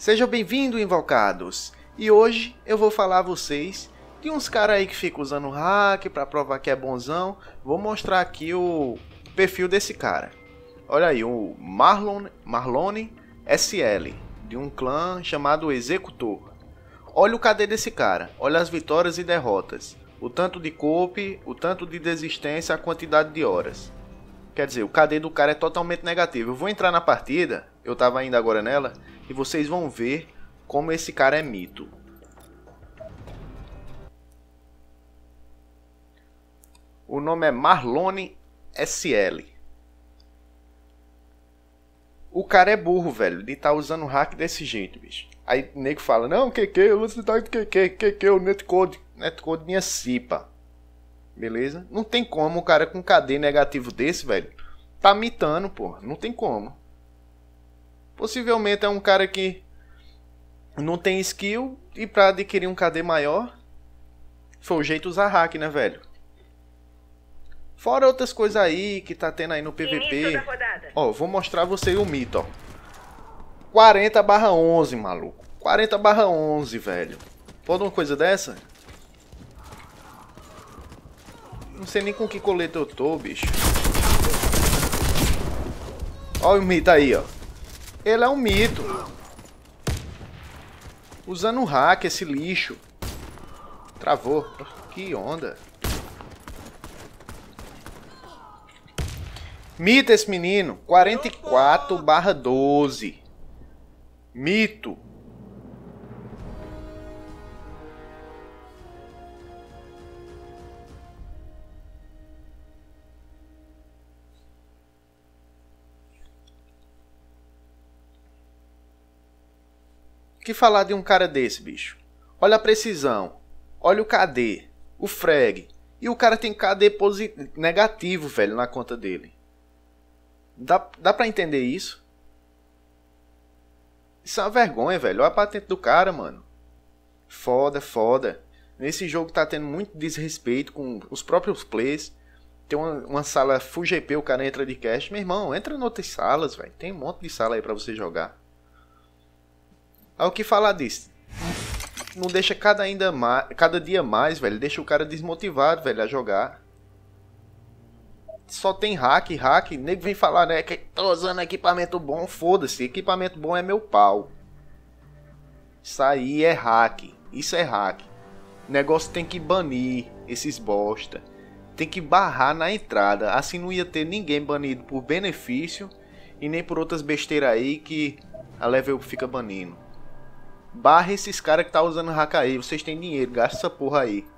Sejam bem-vindos, Invocados! E hoje eu vou falar a vocês de uns caras aí que ficam usando hack para provar que é bonzão. Vou mostrar aqui o perfil desse cara. Olha aí, o Marlon, Marlone SL, de um clã chamado Executor. Olha o cadê desse cara, olha as vitórias e derrotas, o tanto de cope, o tanto de desistência, a quantidade de horas. Quer dizer, o KD do cara é totalmente negativo. Eu vou entrar na partida, eu tava ainda agora nela, e vocês vão ver como esse cara é mito. O nome é Marlone SL. O cara é burro, velho, de estar tá usando hack desse jeito, bicho. Aí o nego fala, não, que que eu que que que que o netcode, netcode minha cipa. Beleza? Não tem como o cara com KD negativo desse, velho. Tá mitando, porra. Não tem como. Possivelmente é um cara que não tem skill e para adquirir um KD maior foi o jeito usar hack, né, velho? Fora outras coisas aí que tá tendo aí no PVP. Ó, vou mostrar você o mito, ó. 40 barra 11, maluco. 40 barra 11, velho. Pode uma coisa dessa? Não sei nem com que colete eu tô, bicho. Olha o mito aí, ó. Ele é um mito. Usando o hack, esse lixo. Travou. Que onda. Mito esse menino. 44 barra 12. Mito. Que falar de um cara desse, bicho? Olha a precisão, olha o KD, o frag. E o cara tem KD negativo, velho, na conta dele. Dá, dá pra entender isso? Isso é uma vergonha, velho. Olha a patente do cara, mano. Foda, foda. Nesse jogo tá tendo muito desrespeito com os próprios plays. Tem uma, uma sala FUGP, o cara entra de cash. Meu irmão, entra em outras salas, velho. Tem um monte de sala aí pra você jogar. Aí o que falar disso? Não deixa cada, ainda mais, cada dia mais, velho. Deixa o cara desmotivado, velho, a jogar. Só tem hack, hack. nego vem falar, né? Que tô usando equipamento bom. Foda-se, equipamento bom é meu pau. Isso aí é hack. Isso é hack. negócio tem que banir esses bosta. Tem que barrar na entrada. Assim não ia ter ninguém banido por benefício e nem por outras besteiras aí que a level fica banindo barra esses caras que tá usando hack aí. Vocês têm dinheiro, gasta essa porra aí.